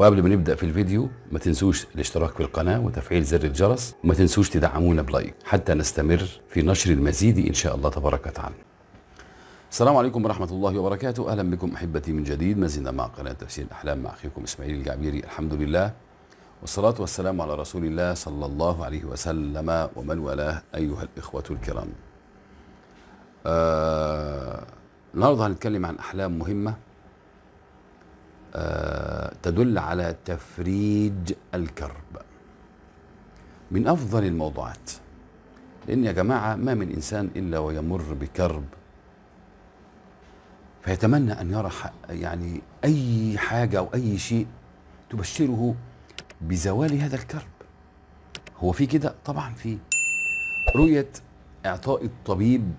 وقبل ما نبدا في الفيديو ما تنسوش الاشتراك في القناه وتفعيل زر الجرس وما تنسوش تدعمونا بلايك حتى نستمر في نشر المزيد ان شاء الله تبارك وتعالى السلام عليكم ورحمة الله وبركاته أهلا بكم أحبتي من جديد ما زلنا مع قناة تفسير الأحلام مع أخيكم إسماعيل الجعبيري الحمد لله والصلاة والسلام على رسول الله صلى الله عليه وسلم ومن والاه أيها الإخوة الكرام آه النهاردة هنتكلم عن أحلام مهمة تدل على تفريج الكرب من أفضل الموضوعات لأن يا جماعة ما من إنسان إلا ويمر بكرب فيتمنى أن يرى يعني أي حاجة أو أي شيء تبشره بزوال هذا الكرب هو في كده طبعا في رؤية إعطاء الطبيب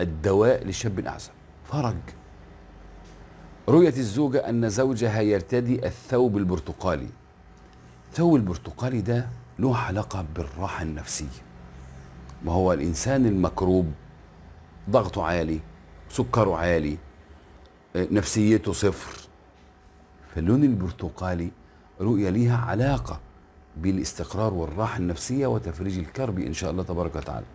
الدواء للشاب الأعزب فرج رؤية الزوجة أن زوجها يرتدي الثوب البرتقالي الثوب البرتقالي ده له علاقة بالراحة النفسية ما هو الإنسان المكروب ضغطه عالي سكره عالي آه، نفسيته صفر فاللون البرتقالي رؤية ليها علاقة بالاستقرار والراحة النفسية وتفريج الكرب إن شاء الله تبارك وتعالى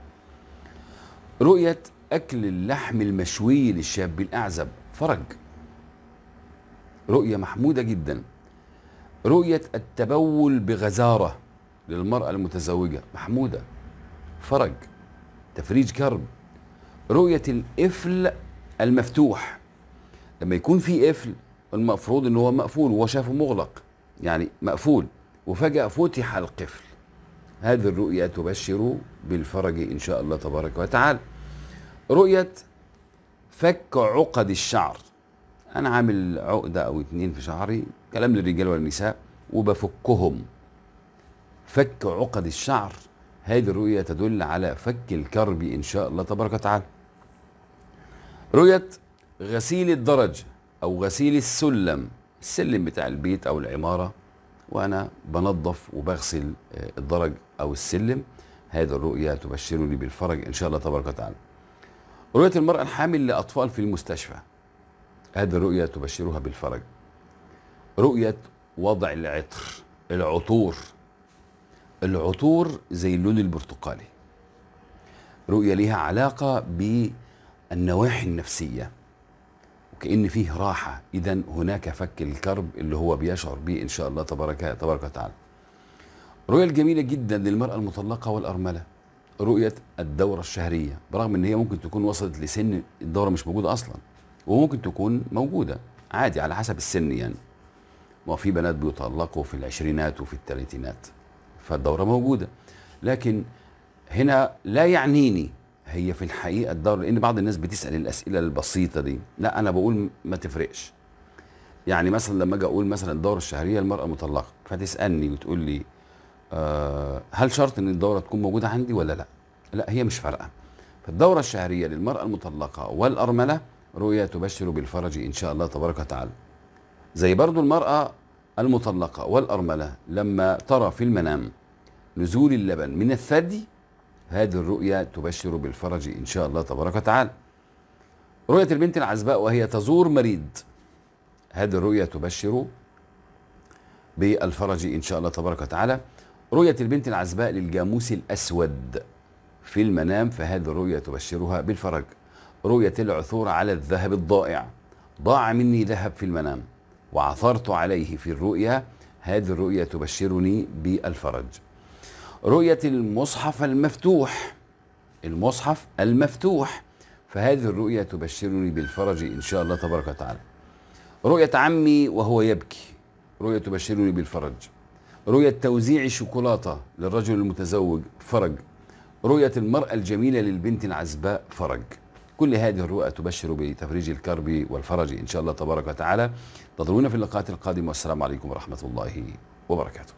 رؤية أكل اللحم المشوي للشاب الأعزب فرج رؤية محمودة جدا رؤية التبول بغزارة للمرأة المتزوجة محمودة فرج تفريج كرب رؤية القفل المفتوح لما يكون في قفل المفروض ان هو مقفول وهو شافه مغلق يعني مقفول وفجأة فتح القفل هذه الرؤية تبشر بالفرج إن شاء الله تبارك وتعالى رؤية فك عقد الشعر انا عامل عقده او اتنين في شعري كلام للرجال والنساء وبفكهم فك عقد الشعر هذه الرؤية تدل على فك الكرب إن شاء الله تبارك وتعالى رؤية غسيل الدرج أو غسيل السلم السلم بتاع البيت أو العمارة وأنا بنظف وبغسل آه، الدرج أو السلم هذه الرؤية تبشرني بالفرج إن شاء الله تبارك وتعالى رؤية المرأة الحامل لأطفال في المستشفى هذه الرؤية تبشرها بالفرج رؤية وضع العطر العطور العطور زي اللون البرتقالي رؤية ليها علاقة بالنواحي النفسية وكأن فيه راحة إذا هناك فك الكرب اللي هو بيشعر به إن شاء الله تبارك, تبارك وتعالى رؤية الجميلة جدا للمرأة المطلقة والأرملة رؤية الدورة الشهرية برغم إن هي ممكن تكون وصلت لسن الدورة مش موجودة أصلاً وممكن تكون موجودة عادي على حسب السن يعني ما في بنات بيطلقوا في العشرينات وفي الثلاثينات فالدورة موجودة لكن هنا لا يعنيني هي في الحقيقة الدورة لأن بعض الناس بتسأل الأسئلة البسيطة دي لا أنا بقول ما تفرقش يعني مثلا لما أجي أقول مثلا الدورة الشهرية المرأة مطلقة فتسألني وتقول لي آه هل شرط ان الدوره تكون موجوده عندي ولا لا؟ لا هي مش فارقه. فالدوره الشهريه للمراه المطلقه والارمله رؤيا تبشر بالفرج إن شاء الله تبارك وتعالى زي برضو المرأة المطلقة والأرملة لما ترى في المنام نزول اللبن من الثدي هذه الرؤيا تبشر بالفرج إن شاء الله تبارك وتعالى رؤية البنت العزباء وهي تزور مريض هذه الرؤيا تبشر بالفرج إن شاء الله تبارك وتعالى رؤية البنت العزباء للجاموس الأسود في المنام فهذه الرؤيا تبشرها بالفرج رؤية العثور على الذهب الضائع ضاع مني ذهب في المنام وعثرت عليه في الرؤيا هذه الرؤية تبشرني بالفرج رؤية المصحف المفتوح المصحف المفتوح فهذه الرؤية تبشرني بالفرج إن شاء الله تبارك وتعالى رؤية عمي وهو يبكي رؤية تبشرني بالفرج رؤية توزيع شوكولاتة للرجل المتزوج فرج رؤية المرأة الجميلة للبنت العزباء فرج كل هذه الرؤى تبشر بتفريج الكرب والفرج إن شاء الله تبارك وتعالى تضرونا في اللقاءات القادمة والسلام عليكم ورحمة الله وبركاته